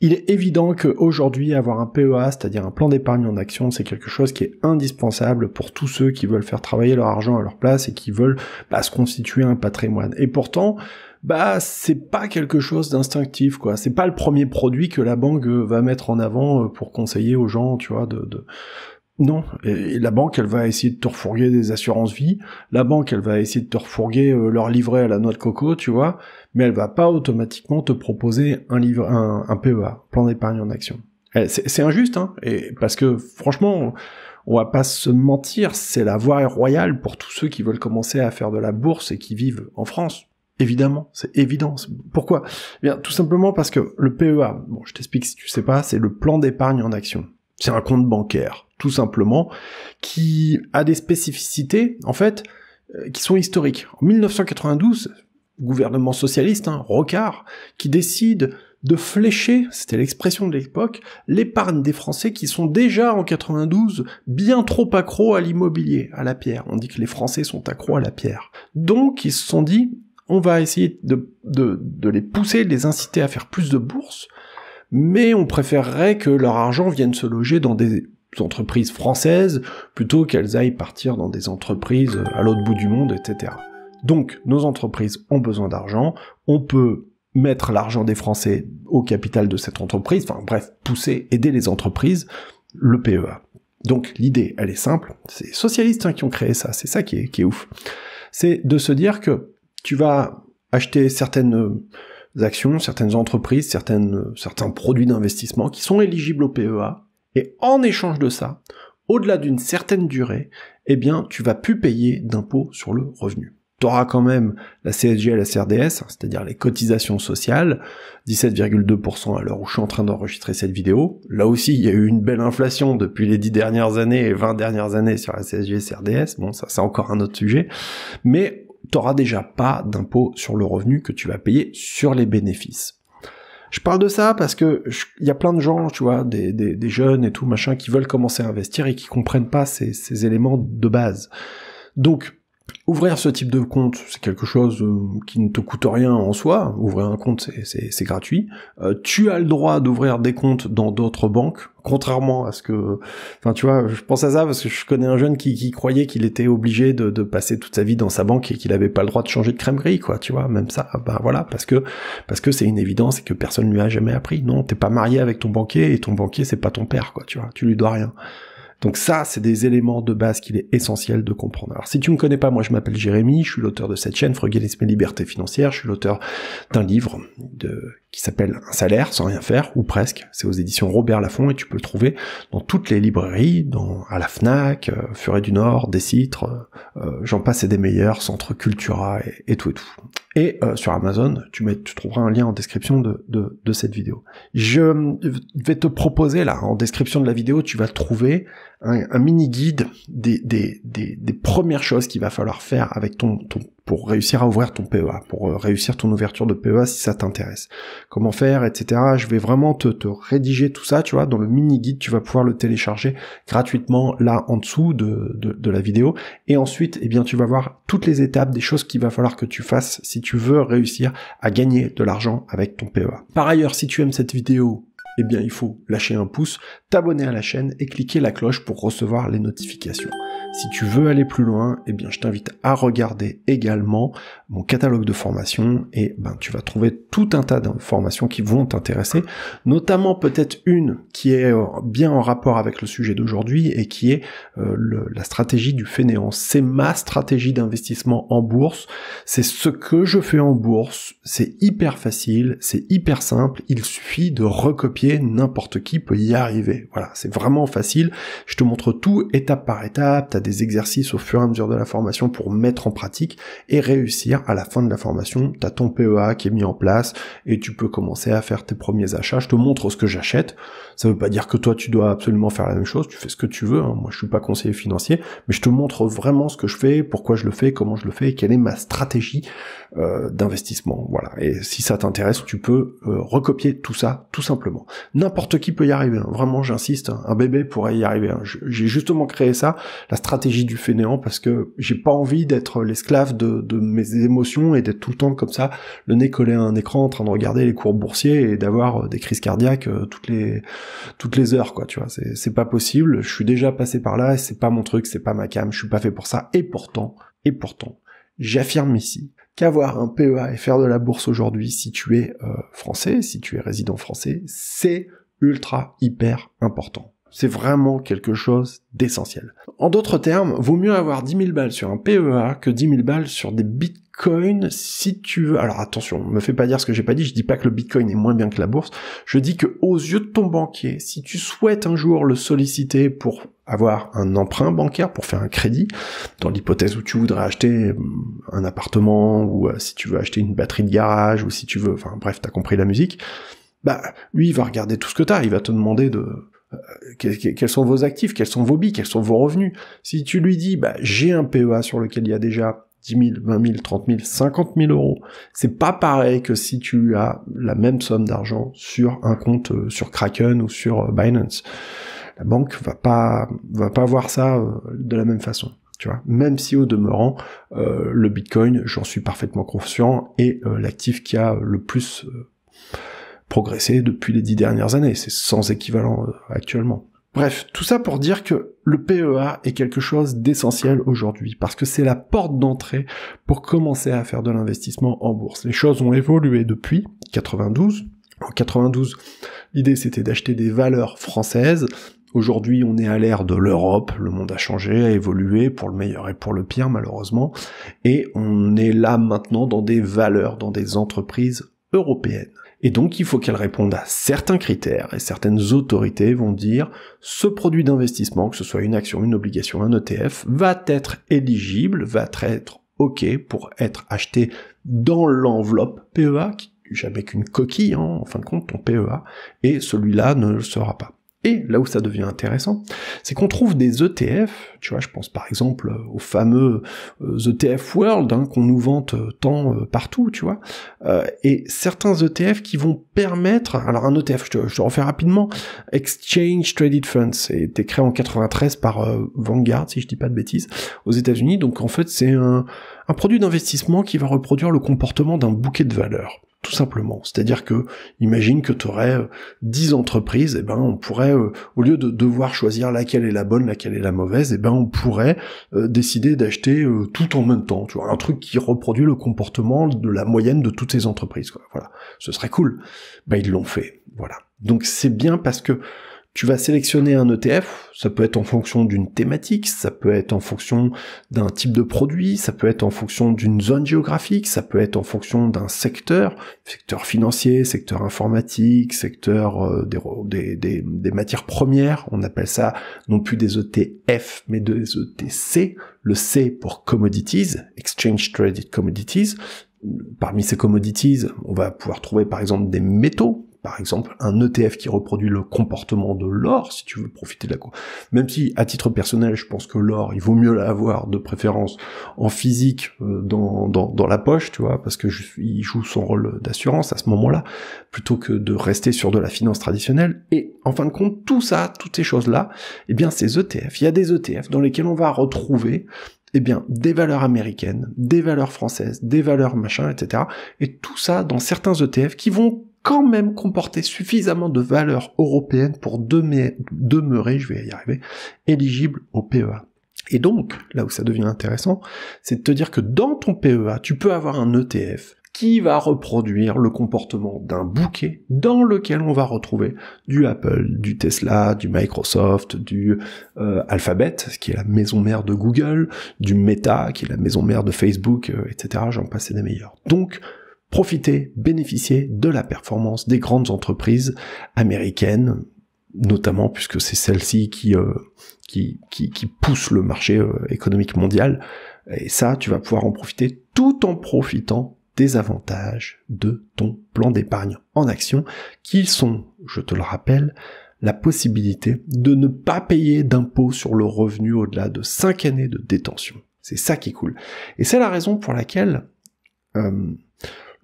Il est évident qu'aujourd'hui, avoir un PEA, c'est-à-dire un plan d'épargne en action, c'est quelque chose qui est indispensable pour tous ceux qui veulent faire travailler leur argent à leur place et qui veulent bah, se constituer un patrimoine. Et pourtant, bah c'est pas quelque chose d'instinctif quoi c'est pas le premier produit que la banque va mettre en avant euh, pour conseiller aux gens tu vois de, de non, et la banque, elle va essayer de te refourguer des assurances vie, la banque, elle va essayer de te refourguer euh, leur livret à la noix de coco, tu vois, mais elle va pas automatiquement te proposer un livre, un, PEA, plan d'épargne en action. Eh, c'est injuste, hein, et parce que franchement, on va pas se mentir, c'est la voie royale pour tous ceux qui veulent commencer à faire de la bourse et qui vivent en France. Évidemment, c'est évident. Pourquoi eh Bien, tout simplement parce que le PEA, bon, je t'explique si tu sais pas, c'est le plan d'épargne en action. C'est un compte bancaire, tout simplement, qui a des spécificités, en fait, euh, qui sont historiques. En 1992, gouvernement socialiste, hein, Rocard, qui décide de flécher, c'était l'expression de l'époque, l'épargne des Français qui sont déjà en 92 bien trop accros à l'immobilier, à la pierre. On dit que les Français sont accros à la pierre. Donc ils se sont dit, on va essayer de, de les pousser, de les inciter à faire plus de bourses mais on préférerait que leur argent vienne se loger dans des entreprises françaises plutôt qu'elles aillent partir dans des entreprises euh, à l'autre bout du monde, etc. Donc nos entreprises ont besoin d'argent, on peut mettre l'argent des Français au capital de cette entreprise, enfin bref, pousser, aider les entreprises, le PEA. Donc l'idée, elle est simple, c'est socialistes hein, qui ont créé ça, c'est ça qui est, qui est ouf. C'est de se dire que tu vas acheter certaines euh, actions, certaines entreprises, certaines, certains produits d'investissement qui sont éligibles au PEA. Et en échange de ça, au-delà d'une certaine durée, eh bien, tu vas plus payer d'impôts sur le revenu. Tu auras quand même la CSG et la CRDS, c'est-à-dire les cotisations sociales, 17,2% à l'heure où je suis en train d'enregistrer cette vidéo. Là aussi, il y a eu une belle inflation depuis les 10 dernières années et 20 dernières années sur la CSG et CRDS. Bon, ça c'est encore un autre sujet. Mais t'auras déjà pas d'impôt sur le revenu que tu vas payer sur les bénéfices. Je parle de ça parce que il y a plein de gens, tu vois, des, jeunes et tout machin, qui veulent commencer à investir et qui comprennent pas ces éléments de base. Donc, Ouvrir ce type de compte, c'est quelque chose euh, qui ne te coûte rien en soi. Ouvrir un compte, c'est gratuit. Euh, tu as le droit d'ouvrir des comptes dans d'autres banques, contrairement à ce que... Enfin, tu vois, je pense à ça parce que je connais un jeune qui, croyait qu'il était obligé de, passer toute sa vie dans sa banque et qu'il n'avait pas le droit de changer de gris, quoi. Tu vois, même ça, bah voilà, parce que parce que c'est une évidence et que personne ne lui a jamais appris. Non, t'es pas marié avec ton banquier et ton banquier, c'est pas ton père, quoi. Tu vois, tu lui dois rien. Donc ça, c'est des éléments de base qu'il est essentiel de comprendre. Alors si tu me connais pas, moi je m'appelle Jérémy, je suis l'auteur de cette chaîne Frugalisme et Liberté Financière, je suis l'auteur d'un livre de, qui s'appelle Un salaire sans rien faire, ou presque. C'est aux éditions Robert Laffont et tu peux le trouver dans toutes les librairies, dans, à la FNAC, euh, Furet du Nord, Des Citres, euh, euh, j'en passe et des meilleurs, Centre Cultura et, tout et tout. Et sur Amazon, tu, mets, tu trouveras un lien en description de, cette vidéo. Je vais te proposer là, en description de la vidéo, tu vas trouver un, mini guide des, des, des premières choses qu'il va falloir faire avec ton, ton pour réussir à ouvrir ton PEA, pour euh, réussir ton ouverture de PEA si ça t'intéresse. Comment faire, etc. Je vais vraiment te, te rédiger tout ça, tu vois, dans le mini-guide, tu vas pouvoir le télécharger gratuitement là en dessous de, de, de, la vidéo. Et ensuite, eh bien, tu vas voir toutes les étapes des choses qu'il va falloir que tu fasses si tu veux réussir à gagner de l'argent avec ton PEA. Par ailleurs, si tu aimes cette vidéo, eh bien il faut lâcher un pouce, t'abonner à la chaîne et cliquer la cloche pour recevoir les notifications. Si tu veux aller plus loin, eh bien je t'invite à regarder également mon catalogue de formations et ben tu vas trouver tout un tas d'informations qui vont t'intéresser, notamment peut-être une qui est euh, bien en rapport avec le sujet d'aujourd'hui et qui est euh, la stratégie du fainéant. C'est ma stratégie d'investissement en bourse, c'est ce que je fais en bourse, c'est hyper facile, c'est hyper simple, il suffit de recopier n'importe qui peut y arriver. Voilà, c'est vraiment facile. Je te montre tout étape par étape, tu as des exercices au fur et à mesure de la formation pour mettre en pratique et réussir à la fin de la formation, tu as ton PEA qui est mis en place et tu peux commencer à faire tes premiers achats. Je te montre ce que j'achète. Ça veut pas dire que toi tu dois absolument faire la même chose, tu fais ce que tu veux. Hein. Moi, je suis pas conseiller financier, mais je te montre vraiment ce que je fais, pourquoi je le fais, comment je le fais et quelle est ma stratégie euh, d'investissement. Voilà. Et si ça t'intéresse, tu peux euh, recopier tout ça tout simplement. N'importe qui peut y arriver. Hein. Vraiment, j'insiste. Hein. Un bébé pourrait y arriver. Hein. J'ai justement créé ça, la stratégie du fainéant, parce que j'ai pas envie d'être l'esclave de, mes émotions et d'être tout le temps comme ça, le nez collé à un écran, en train de regarder les cours boursiers et d'avoir euh, des crises cardiaques euh, toutes les toutes les heures, quoi. Tu vois, c'est pas possible. Je suis déjà passé par là. C'est pas mon truc. C'est pas ma cam. Je suis pas fait pour ça. Et pourtant, et pourtant, J'affirme ici qu'avoir un PEA et faire de la bourse aujourd'hui, si tu es euh, français, si tu es résident français, c'est ultra hyper important. C'est vraiment quelque chose d'essentiel. En d'autres termes, vaut mieux avoir 10 000 balles sur un PEA que 10 000 balles sur des bitcoins si tu veux. Alors attention, me fais pas dire ce que j'ai pas dit, je dis pas que le bitcoin est moins bien que la bourse. Je dis que aux yeux de ton banquier, si tu souhaites un jour le solliciter pour avoir un emprunt bancaire pour faire un crédit, dans l'hypothèse où tu voudrais acheter mm, un appartement, ou euh, si tu veux acheter une batterie de garage, ou si tu veux, enfin bref, t'as compris la musique, bah lui il va regarder tout ce que t'as, il va te demander de euh, quels sont vos actifs, quels sont vos billes, quels sont vos revenus. Si tu lui dis, bah, j'ai un PEA sur lequel il y a déjà 10 000, 20 000, 30 000, 50 000 euros. C'est pas pareil que si tu as la même somme d'argent sur un compte euh, sur Kraken ou sur Binance. La banque va pas va pas voir ça euh, de la même façon. Tu vois, même si au demeurant, euh, le Bitcoin, j'en suis parfaitement conscient, est euh, l'actif qui a le plus progressé depuis les dix dernières années. C'est sans équivalent actuellement. Bref, tout ça pour dire que le PEA est quelque chose d'essentiel aujourd'hui, parce que c'est la porte d'entrée pour commencer à faire de l'investissement en bourse. Les choses ont évolué depuis 92. En 92, l'idée c'était d'acheter des valeurs françaises, Aujourd'hui, on est à l'ère de l'Europe, le monde a changé, a évolué, pour le meilleur et pour le pire malheureusement, et on est là maintenant dans des valeurs, dans des entreprises européennes. Et donc il faut qu'elles répondent à certains critères, et certaines autorités vont dire ce produit d'investissement, que ce soit une action, une obligation, un ETF, va être éligible, va être OK pour être acheté dans l'enveloppe PEA, jamais qu'une coquille hein, en fin de compte, ton PEA, et celui-là ne le sera pas. Et là où ça devient intéressant, c'est qu'on trouve des ETF, tu vois, je pense par exemple au fameux ETF euh, e World hein, qu'on nous vante euh, tant euh, partout, tu vois, et certains ETF qui vont permettre, alors un ETF, je te, je refais rapidement, Exchange Traded Funds, C'est créé en 93 par Vanguard, si je dis pas de bêtises, aux États-Unis, donc en fait c'est un, un produit d'investissement qui va reproduire le comportement d'un bouquet de valeurs tout simplement. C'est-à-dire que, imagine que tu aurais 10 euh, entreprises, et eh ben on pourrait, euh, au lieu de devoir choisir laquelle est la bonne, laquelle est la mauvaise, et eh ben on pourrait euh, décider d'acheter tout en même temps. Tu vois, un truc qui reproduit le comportement de la moyenne de toutes ces entreprises. Quoi. Voilà, ce serait cool. Ben ils l'ont fait. Voilà. Donc c'est bien parce que tu vas sélectionner un ETF, ça peut être en fonction d'une thématique, ça peut être en fonction d'un type de produit, ça peut être en fonction d'une zone géographique, ça peut être en fonction d'un secteur, secteur financier, secteur informatique, secteur euh, des, matières premières, on appelle ça non plus des ETF mais des ETC, le C pour commodities, Exchange Traded Commodities, parmi ces commodities, on va pouvoir trouver par exemple des métaux, par exemple un ETF qui reproduit le comportement de l'or, si tu veux profiter de la cour. Même si, à titre personnel, je pense que l'or, il vaut mieux l'avoir de préférence en physique euh, dans, dans, dans, la poche, tu vois, parce que je, il joue son rôle d'assurance à ce moment-là, plutôt que de rester sur de la finance traditionnelle. Et en fin de compte, tout ça, toutes ces choses-là, eh bien, ces ETF. Il y a des ETF dans lesquels on va retrouver eh bien, des valeurs américaines, des valeurs françaises, des valeurs machin, etc. Et tout ça dans certains ETF qui vont quand même comporter suffisamment de valeurs européennes pour demeurer, je vais y arriver, éligible au PEA. Et donc, là où ça devient intéressant, c'est de te dire que dans ton PEA, tu peux avoir un ETF qui va reproduire le comportement d'un bouquet dans lequel on va retrouver du Apple, du Tesla, du Microsoft, du euh, Alphabet, qui est la maison mère de Google, du Meta, qui est la maison mère de Facebook, euh, etc. J'en passe des meilleurs. Donc, profiter, bénéficier de la performance des grandes entreprises américaines, notamment puisque c'est celle-ci qui, euh, qui, qui, qui, pousse le marché euh, économique mondial. Et ça, tu vas pouvoir en profiter tout en profitant des avantages de ton plan d'épargne en action, qui sont, je te le rappelle, la possibilité de ne pas payer d'impôts sur le revenu au-delà de 5 années de détention. C'est ça qui est cool. Et c'est la raison pour laquelle... Euh,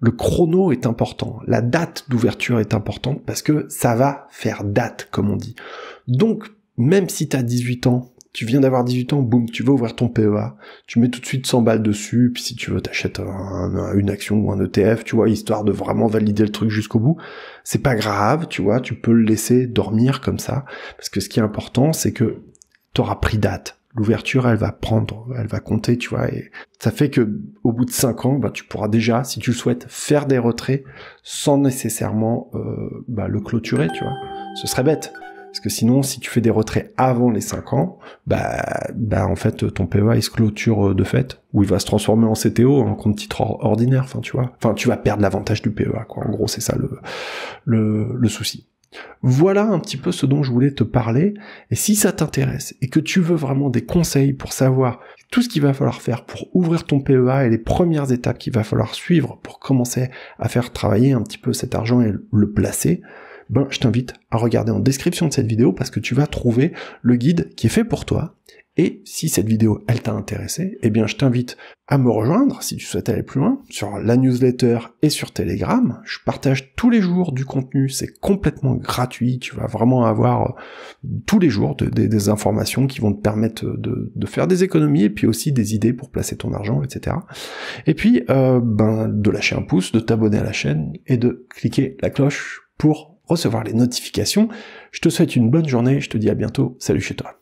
le chrono est important, la date d'ouverture est importante parce que ça va faire date, comme on dit. Donc, même si t'as 18 ans, tu viens d'avoir 18 ans, boum, tu vas ouvrir ton PEA, tu mets tout de suite 100 balles dessus, puis si tu veux, t'achètes une action ou un ETF, tu vois, histoire de vraiment valider le truc jusqu'au bout. C'est pas grave, tu vois, tu peux le laisser dormir comme ça, parce que ce qui est important, c'est que t'auras pris date l'ouverture, elle va prendre, elle va compter, tu vois. Et ça fait que au bout de 5 ans, bah, tu pourras déjà, si tu le souhaites, faire des retraits sans nécessairement euh, bah, le clôturer, tu vois. Ce serait bête. Parce que sinon, si tu fais des retraits avant les 5 ans, bah, bah, en fait, ton PEA, il se clôture euh, de fait, ou il va se transformer en CTO, en hein, compte titre ordinaire, enfin, tu vois. Enfin, tu vas perdre l'avantage du PEA, quoi. En gros, c'est ça le souci. Voilà un petit peu ce dont je voulais te parler. Et si ça t'intéresse et que tu veux vraiment des conseils pour savoir tout ce qu'il va falloir faire pour ouvrir ton PEA et les premières étapes qu'il va falloir suivre pour commencer à faire travailler un petit peu cet argent et le placer, ben, je t'invite à regarder en description de cette vidéo parce que tu vas trouver le guide qui est fait pour toi et si cette vidéo, elle t'a intéressé, eh bien je t'invite à me rejoindre, si tu souhaites aller plus loin, sur la newsletter et sur Telegram. Je partage tous les jours du contenu, c'est complètement gratuit, tu vas vraiment avoir euh, tous les jours des informations qui vont te permettre de, faire des économies et puis aussi des idées pour placer ton argent, etc. Et puis, euh, ben, de lâcher un pouce, de t'abonner à la chaîne et de cliquer la cloche pour recevoir les notifications. Je te souhaite une bonne journée, je te dis à bientôt, salut chez toi.